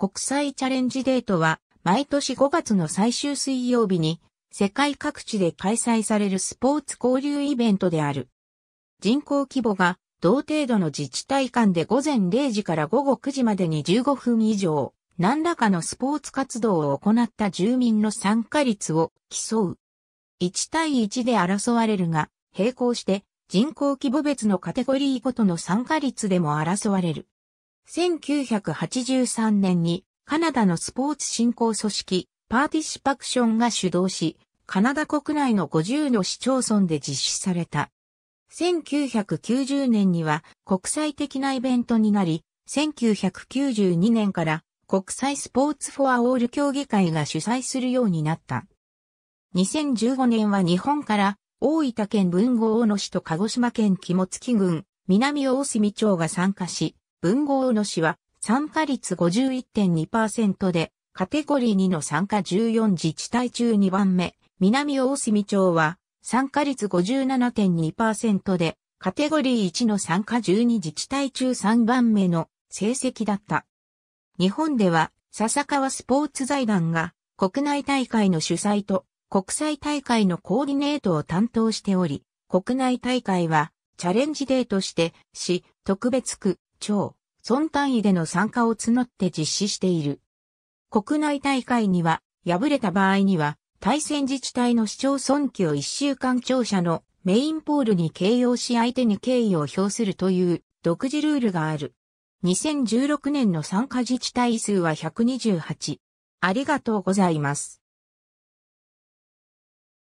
国際チャレンジデートは毎年5月の最終水曜日に世界各地で開催されるスポーツ交流イベントである。人口規模が同程度の自治体間で午前0時から午後9時までに15分以上、何らかのスポーツ活動を行った住民の参加率を競う。1対1で争われるが、並行して人口規模別のカテゴリーごとの参加率でも争われる。1983年にカナダのスポーツ振興組織パーティシパクションが主導し、カナダ国内の50の市町村で実施された。1990年には国際的なイベントになり、1992年から国際スポーツフォアオール協議会が主催するようになった。2015年は日本から大分県文豪大野市と鹿児島県肝付郡、南大隅町が参加し、文豪の氏は参加率51.2%で、カテゴリー2の参加14自治体中2番目、南大隅町は参加率57.2%で、カテゴリー1の参加12自治体中3番目の成績だった。日本では笹川スポーツ財団が国内大会の主催と国際大会のコーディネートを担当しており、国内大会はチャレンジデーとして、市、特別区、町、村単位での参加を募って実施している。国内大会には、敗れた場合には、対戦自治体の市町村旗を一週間庁舎のメインポールに掲揚し相手に敬意を表するという独自ルールがある。2016年の参加自治体数は128。ありがとうございます。